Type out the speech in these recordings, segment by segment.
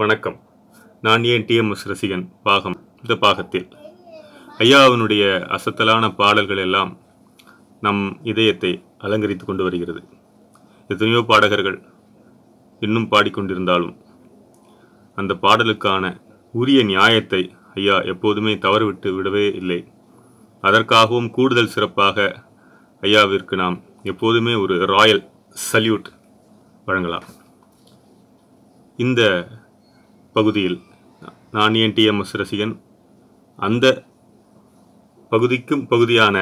வணக்கம் நான் ஏன் டிஎம்எஸ் ரசிகன் பாகம் இந்த பாகத்தில் ஐயாவினுடைய அசத்தலான பாடல்கள் எல்லாம் நம் இதயத்தை அலங்கரித்து கொண்டு வருகிறது எத்தனையோ பாடகர்கள் இன்னும் பாடிக்கொண்டிருந்தாலும் அந்த பாடலுக்கான உரிய நியாயத்தை ஐயா எப்போதுமே தவறுவிட்டு விடவே இல்லை அதற்காகவும் கூடுதல் சிறப்பாக ஐயாவிற்கு நாம் எப்போதுமே ஒரு ராயல் சல்யூட் வழங்கலாம் இந்த பகுதியில் நான் என் டிஎம்எஸ் ரசிகன் அந்த பகுதிக்கும் பகுதியான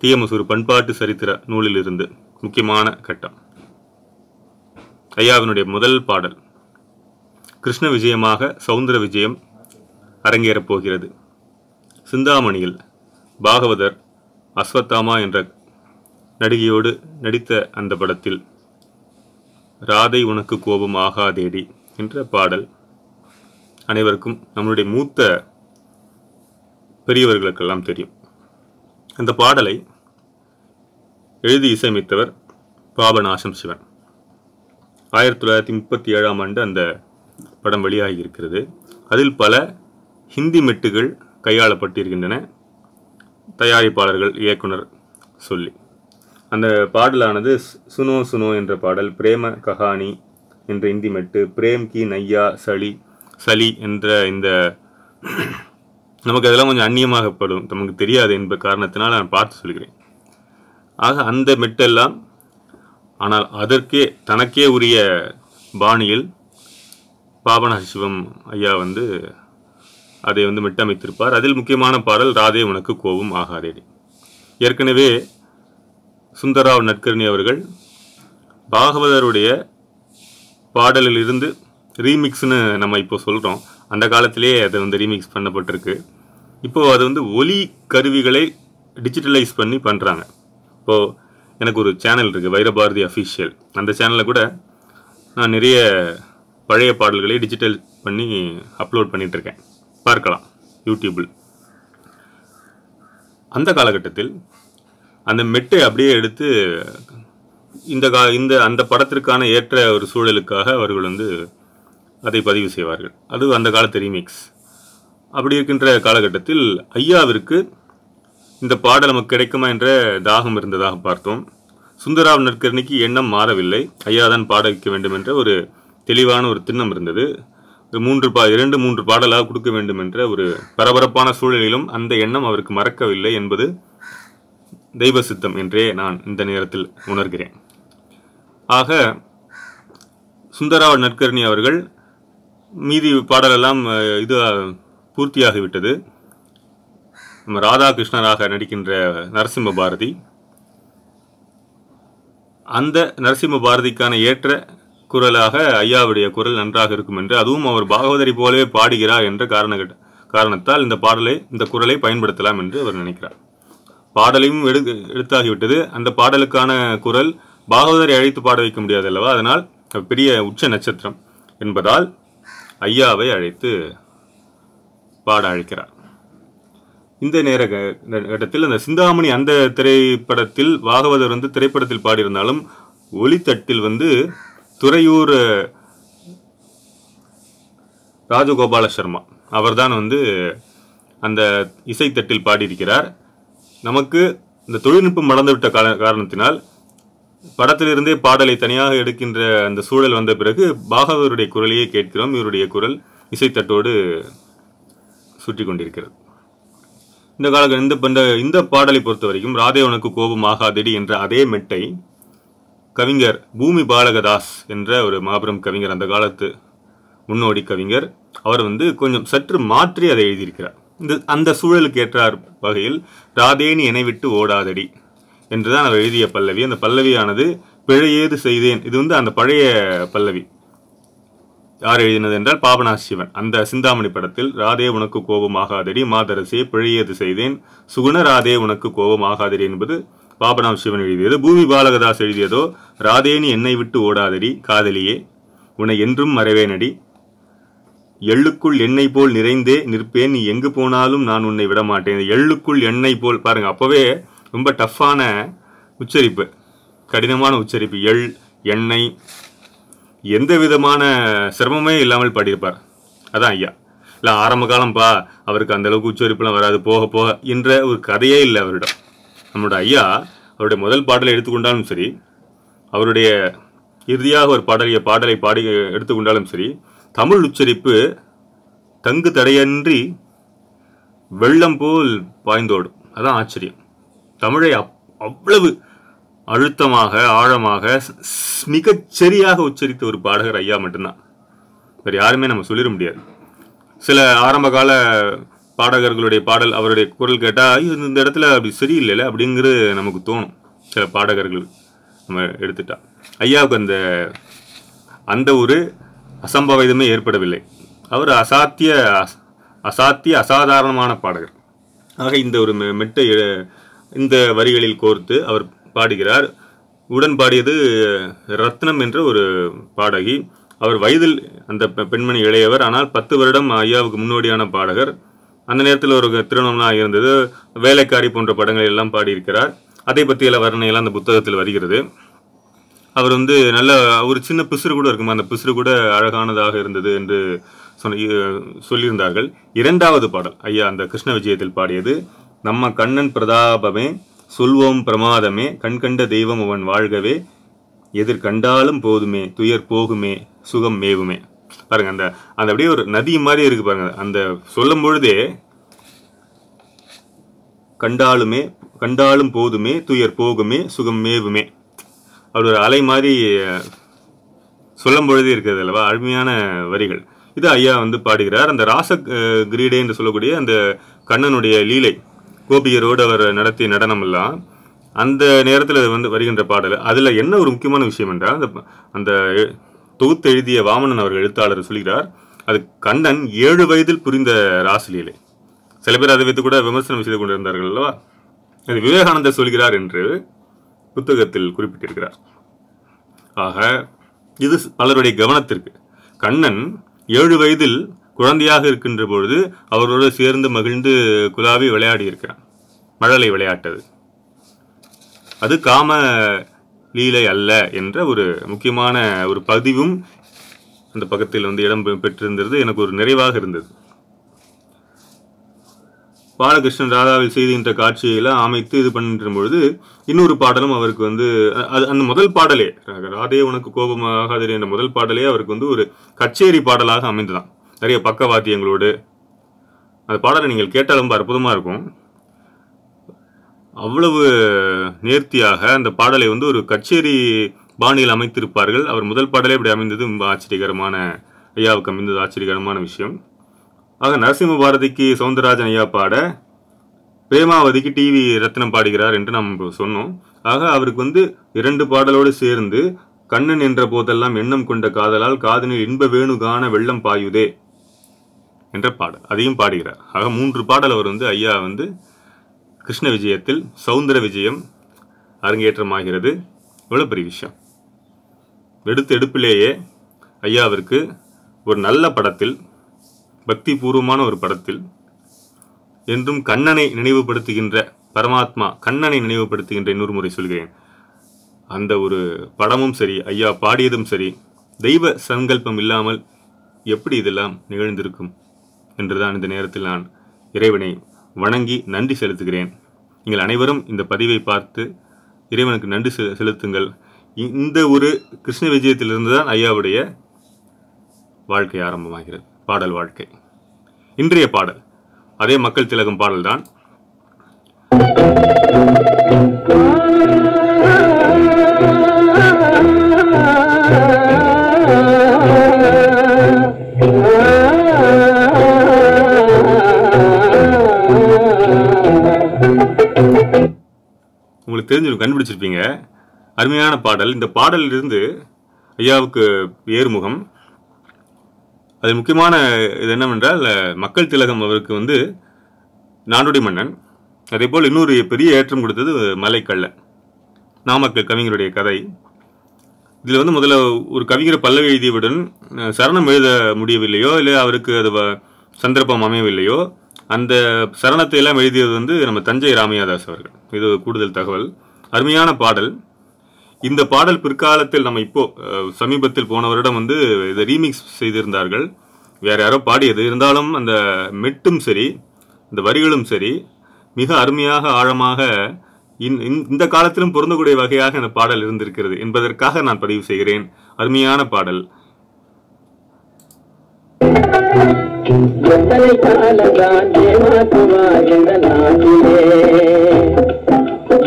டிஎம்எஸ் ஒரு பண்பாட்டு சரித்திர நூலிலிருந்து முக்கியமான கட்டம் ஐயாவினுடைய முதல் பாடல் கிருஷ்ண விஜயமாக சவுந்தர விஜயம் அரங்கேறப் போகிறது சிந்தாமணியில் பாகவதர் அஸ்வத்தாமா என்ற நடிகையோடு நடித்த அந்த படத்தில் ராதை உனக்கு கோபம் ஆகாதேடி என்ற பாடல் அனைவருக்கும் நம்மளுடைய மூத்த பெரியவர்களுக்கெல்லாம் தெரியும் அந்த பாடலை எழுதி இசையமைத்தவர் பாபநாசம் சிவன் ஆயிரத்தி தொள்ளாயிரத்தி முப்பத்தி ஏழாம் ஆண்டு அந்த படம் வெளியாகி இருக்கிறது அதில் பல ஹிந்தி மெட்டுகள் கையாளப்பட்டிருக்கின்றன தயாரிப்பாளர்கள் இயக்குனர் சொல்லி அந்த பாடலானது சுனோ சுனோ என்ற பாடல் பிரேம கஹானி என்ற இந்தி மெட்டு பிரேம் கி நையா சளி சளி என்ற இந்த நமக்கு அதெல்லாம் கொஞ்சம் அந்நியமாகப்படும் நமக்கு தெரியாது என்ப காரணத்தினால் நான் பார்த்து சொல்கிறேன் ஆக அந்த மெட்டெல்லாம் ஆனால் அதற்கே தனக்கே உரிய பாணியில் பாபநாச சிவம் ஐயா வந்து அதை வந்து மெட்டமைத்திருப்பார் அதில் முக்கியமான பாடல் ராதே உனக்கு கோபம் ஆகாதே ஏற்கனவே சுந்தராவ் நட்கர்ணி அவர்கள் பாகவதருடைய பாடலிலிருந்து ரீமிக்ஸ்னு நம்ம இப்போ சொல்கிறோம் அந்த காலத்திலே அது வந்து ரீமிக்ஸ் பண்ணப்பட்டிருக்கு இப்போது அது வந்து ஒலி கருவிகளை டிஜிட்டலைஸ் பண்ணி பண்ணுறாங்க இப்போது எனக்கு ஒரு சேனல் இருக்குது வைரபாரதி அஃபிஷியல் அந்த சேனலில் கூட நான் நிறைய பழைய பாடல்களை டிஜிட்டல் பண்ணி அப்லோட் பண்ணிகிட்ருக்கேன் பார்க்கலாம் யூடியூப்பில் அந்த காலகட்டத்தில் அந்த மெட்டை அப்படியே எடுத்து இந்த கா இந்த அந்த படத்திற்கான ஏற்ற ஒரு சூழலுக்காக அவர்கள் வந்து அதை பதிவு செய்வார்கள் அது அந்த காலத்து ரீமிக்ஸ் அப்படி இருக்கின்ற காலகட்டத்தில் ஐயாவிற்கு இந்த பாடல் நமக்கு கிடைக்குமா என்ற தாகம் இருந்ததாக பார்த்தோம் சுந்தராவ் நற்கரணிக்கு எண்ணம் மாறவில்லை ஐயா தான் பாட வைக்க வேண்டும் என்ற ஒரு தெளிவான ஒரு திண்ணம் இருந்தது மூன்று பா இரண்டு மூன்று பாடலாக கொடுக்க வேண்டும் என்ற ஒரு பரபரப்பான சூழலிலும் அந்த எண்ணம் அவருக்கு மறக்கவில்லை என்பது தெய்வ சித்தம் என்றே நான் இந்த நேரத்தில் உணர்கிறேன் ஆக சுந்தராவ் நற்கரணி அவர்கள் மீதி பாடலெல்லாம் இது பூர்த்தியாகிவிட்டது நம்ம ராதாகிருஷ்ணராக நடிக்கின்ற நரசிம்ம பாரதி அந்த நரசிம்ம பாரதிக்கான ஏற்ற குரலாக ஐயாவுடைய குரல் நன்றாக இருக்கும் என்று அதுவும் அவர் பாகவதரி போலவே பாடுகிறார் என்ற காரண காரணத்தால் இந்த பாடலை இந்த குரலை பயன்படுத்தலாம் என்று அவர் நினைக்கிறார் பாடலையும் எடு எடுத்தாகிவிட்டது அந்த பாடலுக்கான குரல் பாகவதரை அழைத்து பாட வைக்க முடியாது அல்லவா அதனால் பெரிய உச்ச நட்சத்திரம் என்பதால் ஐயாவை அழைத்து பாட அழைக்கிறார் இந்த நேர கட்டத்தில் அந்த சிந்தாமணி அந்த திரைப்படத்தில் வாகவதர் வந்து திரைப்படத்தில் பாடியிருந்தாலும் ஒளித்தட்டில் வந்து துறையூர் ராஜகோபால சர்மா அவர்தான் வந்து அந்த இசைத்தட்டில் பாடியிருக்கிறார் நமக்கு இந்த தொழில்நுட்பம் மறந்துவிட்ட காரணத்தினால் படத்திலிருந்தே பாடலை தனியாக எடுக்கின்ற அந்த சூழல் வந்த பிறகு பாகவருடைய குரலையே கேட்கிறோம் இவருடைய குரல் இசைத்தட்டோடு சுற்றி கொண்டிருக்கிறது இந்த கால இந்த இந்த பாடலை பொறுத்த வரைக்கும் ராதே உனக்கு கோபமாகாதடி என்ற அதே மெட்டை கவிஞர் பூமி பாலகதாஸ் என்ற ஒரு மாபெரும் கவிஞர் அந்த காலத்து முன்னோடி கவிஞர் அவர் வந்து கொஞ்சம் சற்று மாற்றி அதை எழுதியிருக்கிறார் இந்த அந்த சூழலுக்கு ஏற்றார் வகையில் ராதேனி என்னை விட்டு ஓடாதடி என்றுதான் அவர் எழுதிய பல்லவி அந்த பல்லவியானது பிழையேது செய்தேன் இது வந்து அந்த பழைய பல்லவி யார் எழுதினது என்றால் பாபநாசிவன் சிவன் அந்த சிந்தாமணி படத்தில் ராதே உனக்கு கோபமாகாதடி மாதரசியை பிழையேது செய்தேன் சுகுண ராதே உனக்கு கோபமாகாதடி என்பது பாபநாம் சிவன் எழுதியது பூமி பாலகதாஸ் எழுதியதோ ராதேனி என்னை விட்டு ஓடாதடி காதலியே உன்னை என்றும் மறைவேனடி எள்ளுக்குள் எண்ணெய் போல் நிறைந்தே நிற்பேன் நீ எங்கு போனாலும் நான் உன்னை விடமாட்டேன் எள்ளுக்குள் எண்ணெய் போல் பாருங்க அப்பவே ரொம்ப டஃப்பான உச்சரிப்பு கடினமான உச்சரிப்பு எள் எண்ணெய் எந்த விதமான சிரமமே இல்லாமல் பாடியிருப்பார் அதான் ஐயா இல்லை ஆரம்ப காலம்ப்பா அவருக்கு அந்தளவுக்கு உச்சரிப்புலாம் வராது போக போக என்ற ஒரு கதையே இல்லை அவரிடம் நம்மளோட ஐயா அவருடைய முதல் பாடலை எடுத்துக்கொண்டாலும் சரி அவருடைய இறுதியாக ஒரு பாடலிய பாடலை பாடி எடுத்துக்கொண்டாலும் சரி தமிழ் உச்சரிப்பு தங்கு தடையன்றி வெள்ளம் போல் பாய்ந்தோடும் அதான் ஆச்சரியம் தமிழை அவ்வளவு அழுத்தமாக ஆழமாக மிகச்சரியாக உச்சரித்த ஒரு பாடகர் ஐயா மட்டும்தான் வேறு யாருமே நம்ம சொல்லிட முடியாது சில ஆரம்பகால பாடகர்களுடைய பாடல் அவருடைய குரல் கேட்டால் ஐயோ இந்த இடத்துல அப்படி சரியில்லைல்ல அப்படிங்கிறது நமக்கு தோணும் சில பாடகர்கள் நம்ம எடுத்துட்டா ஐயாவுக்கு அந்த அந்த ஒரு அசம்பாவிதமே ஏற்படவில்லை அவர் அசாத்திய அசாத்திய அசாதாரணமான பாடகர் ஆக இந்த ஒரு மெட்டை இந்த வரிகளில் கோர்த்து அவர் பாடுகிறார் உடன் பாடியது ரத்னம் என்ற ஒரு பாடகி அவர் வயதில் அந்த பெண்மணி இளையவர் ஆனால் பத்து வருடம் ஐயாவுக்கு முன்னோடியான பாடகர் அந்த நேரத்தில் ஒரு திருமணம்லாம் இருந்தது வேலைக்காரி போன்ற படங்கள் எல்லாம் பாடியிருக்கிறார் அதை பற்றியில வர்ணனையெல்லாம் அந்த புத்தகத்தில் வருகிறது அவர் வந்து நல்ல ஒரு சின்ன பிசுறு கூட இருக்குமா அந்த பிசுறு கூட அழகானதாக இருந்தது என்று சொன்ன சொல்லியிருந்தார்கள் இரண்டாவது பாடல் ஐயா அந்த கிருஷ்ண விஜயத்தில் பாடியது நம்ம கண்ணன் பிரதாபமே சொல்வோம் பிரமாதமே கண்கண்ட தெய்வம் அவன் வாழ்கவே எதிர்கண்டாலும் போதுமே துயர் போகுமே சுகம் மேவுமே பாருங்க அந்த அந்த அப்படியே ஒரு நதி மாதிரி இருக்கு பாருங்க அந்த சொல்லும் பொழுதே கண்டாலுமே கண்டாலும் போதுமே துயர் போகுமே சுகம் மேவுமே அப்படி ஒரு அலை மாதிரி சொல்லும் பொழுதே இருக்கிறது அல்லவா அருமையான வரிகள் இது ஐயா வந்து பாடுகிறார் அந்த ராச கிரீடை என்று சொல்லக்கூடிய அந்த கண்ணனுடைய லீலை கோபியரோடு அவர் நடத்திய நடனம் எல்லாம் அந்த நேரத்தில் வந்து வருகின்ற பாடல் அதில் என்ன ஒரு முக்கியமான விஷயம் என்றால் அந்த அந்த தொகுத்து எழுதிய வாமனன் அவர்கள் எழுத்தாளர் சொல்கிறார் அது கண்ணன் ஏழு வயதில் புரிந்த ராசலீலை சில பேர் அதை வைத்து கூட விமர்சனம் செய்து கொண்டிருந்தார்கள் அல்லவா அது விவேகானந்தர் சொல்கிறார் என்று புத்தகத்தில் குறிப்பிட்டிருக்கிறார் ஆக இது பலருடைய கவனத்திற்கு கண்ணன் ஏழு வயதில் குழந்தையாக இருக்கின்ற பொழுது அவர்களோடு சேர்ந்து மகிழ்ந்து குலாவி விளையாடி இருக்கிறார் மழலை விளையாட்டது அது காம லீலை அல்ல என்ற ஒரு முக்கியமான ஒரு பதிவும் அந்த பக்கத்தில் வந்து இடம் பெற்றிருந்தது எனக்கு ஒரு நிறைவாக இருந்தது பாலகிருஷ்ணன் ராதாவில் செய்துகின்ற காட்சியெல்லாம் அமைத்து இது பண்ணுற பொழுது இன்னொரு பாடலும் அவருக்கு வந்து அது அந்த முதல் பாடலே ராதே உனக்கு கோபமாகாதே என்ற முதல் பாடலே அவருக்கு வந்து ஒரு கச்சேரி பாடலாக அமைந்துதான் நிறைய பக்கவாத்தியங்களோடு அந்த பாடலை நீங்கள் கேட்டாலும் அற்புதமாக இருக்கும் அவ்வளவு நேர்த்தியாக அந்த பாடலை வந்து ஒரு கச்சேரி பாணியில் அமைத்திருப்பார்கள் அவர் முதல் பாடலே இப்படி அமைந்தது ரொம்ப ஆச்சரியகரமான ஐயாவுக்கு அமைந்தது ஆச்சரியகரமான விஷயம் ஆக நரசிம்ம பாரதிக்கு சவுந்தரராஜன் ஐயா பாட பிரேமாவதிக்கு டிவி ரத்னம் பாடுகிறார் என்று நாம் சொன்னோம் ஆக அவருக்கு வந்து இரண்டு பாடலோடு சேர்ந்து கண்ணன் என்ற போதெல்லாம் எண்ணம் கொண்ட காதலால் காதலில் இன்ப வேணுகான வெள்ளம் பாயுதே என்ற பாடல் அதையும் பாடுகிறார் ஆக மூன்று பாடல் அவர் வந்து ஐயா வந்து கிருஷ்ண விஜயத்தில் சௌந்தர விஜயம் அரங்கேற்றமாகிறது இவ்வளோ பெரிய விஷயம் எடுத்து எடுப்பிலேயே ஐயாவிற்கு ஒரு நல்ல படத்தில் பக்தி பூர்வமான ஒரு படத்தில் என்றும் கண்ணனை நினைவுபடுத்துகின்ற பரமாத்மா கண்ணனை நினைவுபடுத்துகின்ற இன்னொரு முறை சொல்கிறேன் அந்த ஒரு படமும் சரி ஐயா பாடியதும் சரி தெய்வ சங்கல்பம் இல்லாமல் எப்படி இதெல்லாம் நிகழ்ந்திருக்கும் என்றுதான் இந்த நேரத்தில் நான் இறைவனை வணங்கி நன்றி செலுத்துகிறேன் நீங்கள் அனைவரும் இந்த பதிவை பார்த்து இறைவனுக்கு நன்றி செலுத்துங்கள் இந்த ஒரு கிருஷ்ண விஜயத்திலிருந்து தான் ஐயாவுடைய வாழ்க்கை ஆரம்பமாகிறது பாடல் வாழ்க்கை இன்றைய பாடல் அதே மக்கள் திலகம் பாடல்தான் உங்களுக்கு தெரிஞ்சிருக்கும் கண்டுபிடிச்சிருப்பீங்க அருமையான பாடல் இந்த இருந்து ஐயாவுக்கு ஏறுமுகம் அது முக்கியமான இது என்னவென்றால் மக்கள் திலகம் அவருக்கு வந்து நாடோடி மன்னன் அதே போல் இன்னொரு பெரிய ஏற்றம் கொடுத்தது மலைக்கல்ல நாமக்கல் கவிஞருடைய கதை இதில் வந்து முதல்ல ஒரு கவிஞரை பல்லவி எழுதியவுடன் சரணம் எழுத முடியவில்லையோ இல்லை அவருக்கு அது சந்தர்ப்பம் அமையவில்லையோ அந்த சரணத்தை எல்லாம் எழுதியது வந்து நம்ம தஞ்சை ராமியாதாஸ் அவர்கள் இது கூடுதல் தகவல் அருமையான பாடல் இந்த பாடல் பிற்காலத்தில் நம்ம இப்போ சமீபத்தில் போன வருடம் வந்து இதை ரீமிக்ஸ் செய்திருந்தார்கள் வேற யாரோ பாடியது இருந்தாலும் அந்த மெட்டும் சரி இந்த வரிகளும் சரி மிக அருமையாக ஆழமாக இந்த காலத்திலும் பொருந்தக்கூடிய வகையாக இந்த பாடல் இருந்திருக்கிறது என்பதற்காக நான் பதிவு செய்கிறேன் அருமையான பாடல் கருணை காலதானே மாற்றுவாகின்றனாகிலே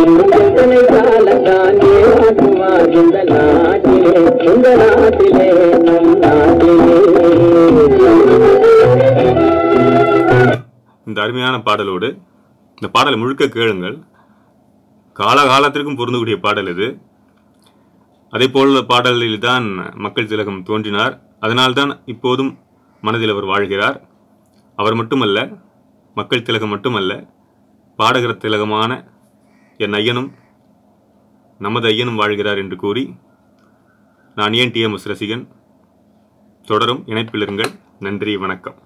இன்னும் கருணை காலதானே மாற்றுவாகின்ற நாட்டிலே இந்த நாட்டிலே நம் நாட்டிலே இந்த அருமையான பாடலோடு இந்த பாடல் முழுக்க கேளுங்கள் காலகாலத்திற்கும் பொருந்தக்கூடிய பாடல் இது அதே போல பாடலில் தான் மக்கள் திலகம் தோன்றினார் அதனால்தான் இப்போதும் மனதில் அவர் வாழ்கிறார் அவர் மட்டுமல்ல மக்கள் திலகம் மட்டுமல்ல பாடகர் திலகமான என் ஐயனும் நமது ஐயனும் வாழ்கிறார் என்று கூறி நான் ஏன் டிஎம்எஸ் ரசிகன் தொடரும் இணைப்பிலிருங்கள் நன்றி வணக்கம்